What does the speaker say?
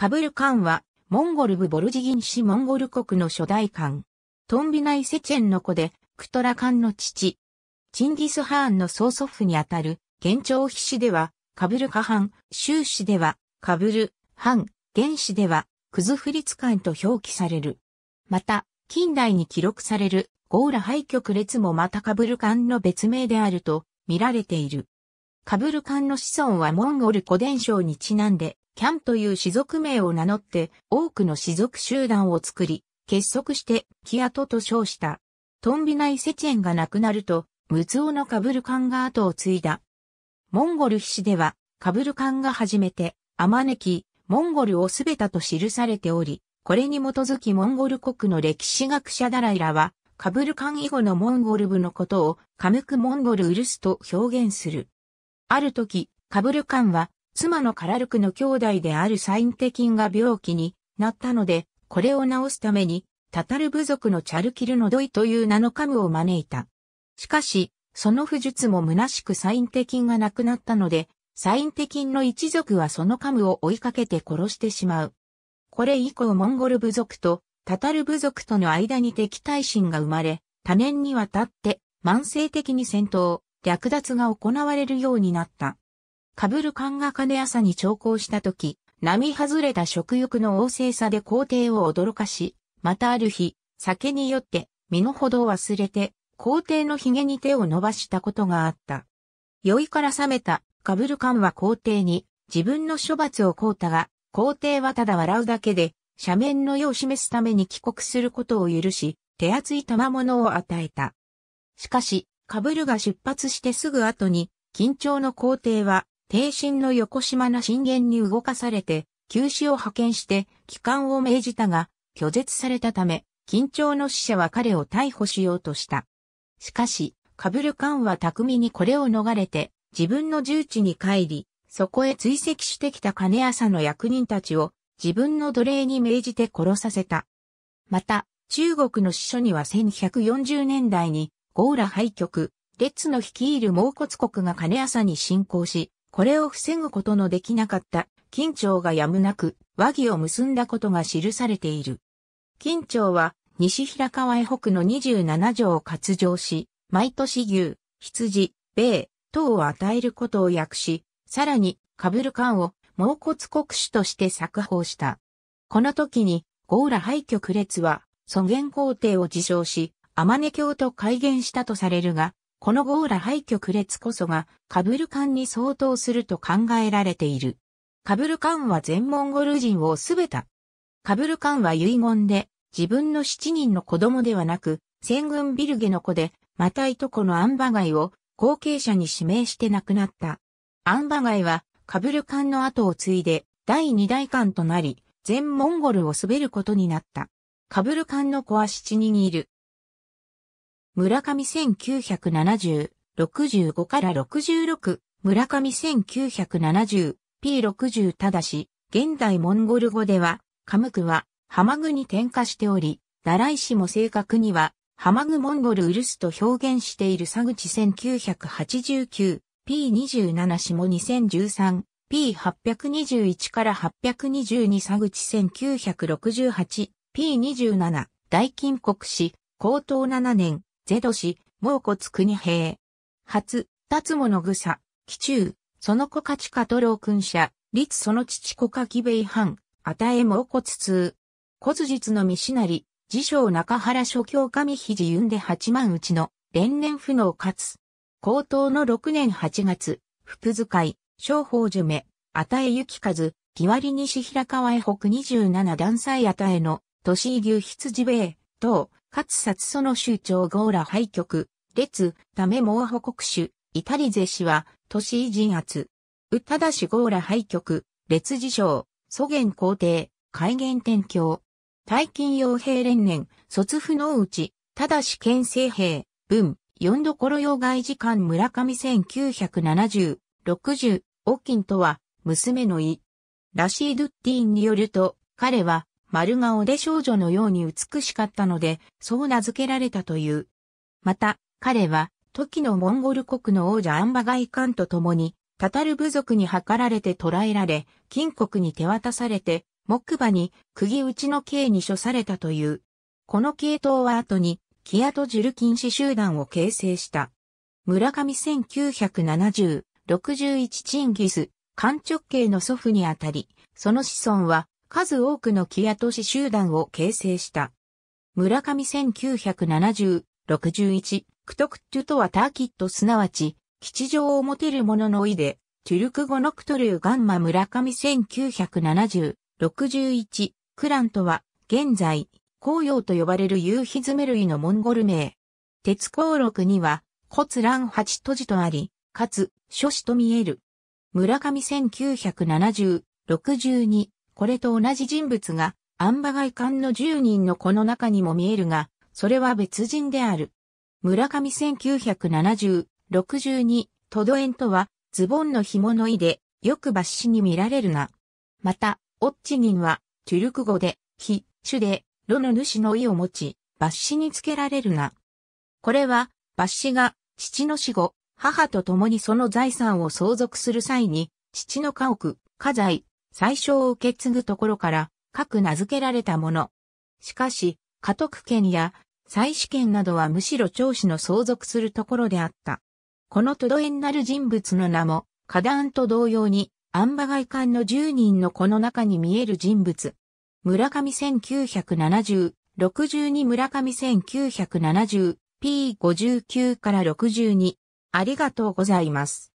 カブルカンは、モンゴル部ボルジギン氏モンゴル国の初代官。トンビナイセチェンの子で、クトラカンの父。チンギスハーンの曽祖父にあたる、現朝比氏では、カブルカハン、州氏では、カブル、ハン、原氏では、クズフリツカンと表記される。また、近代に記録される、ゴーラ廃墟列もまたカブルカンの別名であると、見られている。カブルカンの子孫はモンゴル古伝承にちなんで、キャンという氏族名を名乗って、多くの氏族集団を作り、結束して、キアトと称した。トンビナイセチェンが亡くなると、ムツオのカブルカンが後を継いだ。モンゴル筆では、カブルカンが初めて、アマネキ、モンゴルをすべたと記されており、これに基づきモンゴル国の歴史学者ダライラは、カブルカン以後のモンゴル部のことを、カムクモンゴルウルスと表現する。ある時、カブルカンは、妻のカラルクの兄弟であるサインテキンが病気になったので、これを治すために、タタル部族のチャルキルのドイという名のカムを招いた。しかし、その不術も虚しくサインテキンが亡くなったので、サインテキンの一族はそのカムを追いかけて殺してしまう。これ以降モンゴル部族とタタル部族との間に敵対心が生まれ、多年にわたって慢性的に戦闘、略奪が行われるようになった。カブルカンが金朝に調校した時、並外れた食欲の旺盛さで皇帝を驚かし、またある日、酒に酔って、身の程を忘れて、皇帝の髭に手を伸ばしたことがあった。酔いから覚めたカブルカンは皇帝に自分の処罰をこうたが、皇帝はただ笑うだけで、斜面の世を示すために帰国することを許し、手厚い賜物を与えた。しかし、カブルが出発してすぐ後に、緊張の皇帝は、帝神の横島な震源に動かされて、急死を派遣して、帰還を命じたが、拒絶されたため、緊張の使者は彼を逮捕しようとした。しかし、カブルカンは巧みにこれを逃れて、自分の重地に帰り、そこへ追跡してきた金朝の役人たちを、自分の奴隷に命じて殺させた。また、中国の司書には1140年代に、ゴーラ廃局、列の率いる猛骨国が金朝に侵攻し、これを防ぐことのできなかった、金朝がやむなく、和議を結んだことが記されている。金朝は、西平川江北の27条を割譲し、毎年牛、羊、米、等を与えることを訳し、さらに、カブルカンを、猛骨国主として作法した。この時に、ゴーラ廃局列は、蘇元皇帝を自称し、天音教と改元したとされるが、このゴーラ廃墟区列こそがカブルカンに相当すると考えられている。カブルカンは全モンゴル人をすべた。カブルカンは遺言で自分の七人の子供ではなく、戦軍ビルゲの子で、またいとこのアンバガイを後継者に指名して亡くなった。アンバガイはカブルカンの後を継いで第二代官となり、全モンゴルを滑ることになった。カブルカンの子は七人いる。村上1970、65から66、村上1970、P60 ただし、現代モンゴル語では、カムクは、ハマグに転化しており、ダライ氏も正確には、ハマグモンゴルウルスと表現しているサグチ1989、P27 氏も2013、P821 から822グチ1968、P27、大金国史、高等7年、ゼド氏、蒙古国兵。初、立物草、紀中、その子勝家化と老君者、立その父子かき米藩、与え蒙古通。骨実の三しなり、自称中原諸教上肘んで八万うちの、連年不能かつ。高等の六年八月、福使い、商法寿命、与え行和、木割西平川へ北二十七段祭与えの、都市牛羊米、等、かつ殺その州長ゴーラ廃局、列、ため猛報告主、イタリゼ氏は、都市鎮圧。宇多田氏ゴーラ廃局、列事称、祖元皇帝、改元天教。大金傭兵連年、卒不能ち、ただし県政兵、文、四どころ用外時間村上1970、60、オキンとは、娘のい。ラシードッティンによると、彼は、丸顔で少女のように美しかったので、そう名付けられたという。また、彼は、時のモンゴル国の王者アンバガイカンと共に、タタル部族に図られて捕らえられ、金国に手渡されて、木馬に釘打ちの刑に処されたという。この系統は後に、キアとジュル禁止集団を形成した。村上1970、61チンギス、官直系の祖父にあたり、その子孫は、数多くの木屋都市集団を形成した。村上1970、61、クトクトゥとはターキットすなわち、吉祥を持てる者の意で、トゥルク語ノクトルーガンマ村上1970、61、クランとは、現在、紅葉と呼ばれる夕日詰め類のモンゴル名。鉄鉱録には、骨ン八都市とあり、かつ、諸子と見える。村上1970、62、これと同じ人物が、アンバイ館の10人のこの中にも見えるが、それは別人である。村上1970、62、都度エとは、ズボンの紐の意で、よく抜歯に見られるが。また、オッチギンは、トゥルク語で、非、主で、ロの主の意を持ち、抜歯につけられるが。これは、抜歯が、父の死後、母と共にその財産を相続する際に、父の家屋、家財、最初を受け継ぐところから、各名付けられたもの。しかし、家督権や祭祀権などはむしろ長子の相続するところであった。この都度縁なる人物の名も、下段と同様に、安バ外観の10人の子の中に見える人物。村上1970、62村上1970、P59 から62。ありがとうございます。